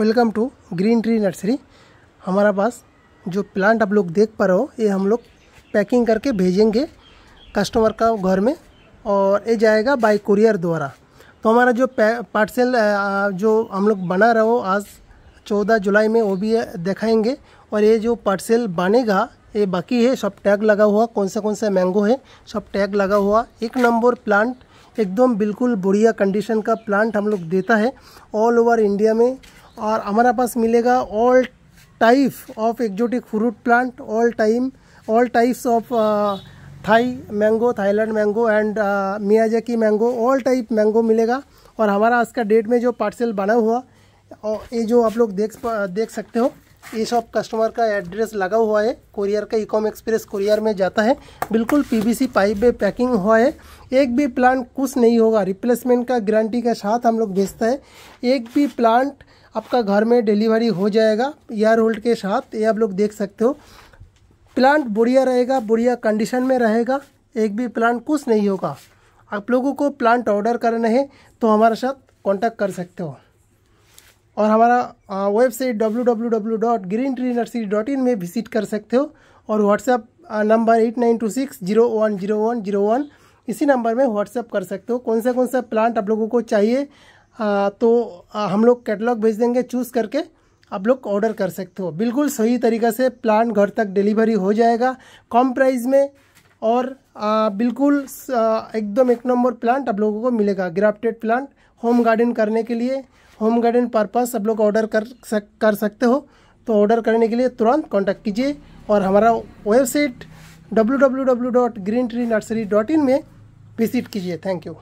welcome to Green Tree Nursery हमारा पास जो प्लांट आप लोग देख पा रहे हो ये हम लोग पैकिंग करके भेजेंगे कस्टमर का घर में और ये जाएगा बाई कुरियर द्वारा तो हमारा जो पार्सल जो हम लोग बना रहे हो आज चौदह जुलाई में वो भी दिखाएंगे और ये जो पार्सल बनेगा ये बाकी है सब टैग लगा हुआ कौन सा कौन सा मैंगो है सब टैग लगा हुआ एक नंबर प्लांट एकदम बिल्कुल बढ़िया कंडीशन का प्लांट हम लोग देता है ऑल ओवर इंडिया में और हमारे पास मिलेगा all type of exotic fruit plant all time all types of Thai mango Thailand mango and Miyazaki mango all type mango मिलेगा और हमारा आज का डेट में जो पार्सल बना हुआ और ये जो आप लोग देख देख सकते हो ये सब कस्टमर का एड्रेस लगा हुआ है कुरियर का इकॉम एक्सप्रेस कुरियर में जाता है बिल्कुल पीबीसी पाइप में पैकिंग हुआ है एक भी प्लांट कुछ नहीं होगा रिप्लेसमेंट का गारंटी के साथ हम लोग भेजते हैं एक भी प्लांट आपका घर में डिलीवरी हो जाएगा ईयर होल्ड के साथ ये आप लोग देख सकते हो प्लांट बढ़िया रहेगा बढ़िया कंडीशन में रहेगा एक भी प्लांट कुछ नहीं होगा आप लोगों को प्लांट ऑर्डर करना है तो हमारे साथ कॉन्टैक्ट कर सकते हो और हमारा website W W W dot Green Tree Nursery dot in में विजिट कर सकते हो और WhatsApp number eight nine two six zero one zero one zero one इसी नंबर में व्हाट्सअप कर सकते हो कौन सा कौन सा प्लांट आप लोगों को चाहिए आ, तो आ, हम लोग कैटलॉग भेज देंगे चूज़ करके आप लोग ऑर्डर कर सकते हो बिल्कुल सही तरीक़े से प्लांट घर तक डिलीवरी हो जाएगा कम प्राइस में और आ, बिल्कुल एकदम एक नंबर प्लांट आप लोगों को मिलेगा ग्राफ्टेड प्लांट होम गार्डन करने के लिए होम गार्डन पर्पज आप लोग ऑर्डर कर सक कर सकते हो तो ऑर्डर करने के लिए तुरंत कांटेक्ट कीजिए और हमारा वेबसाइट डब्ल्यू में विजिट कीजिए थैंक यू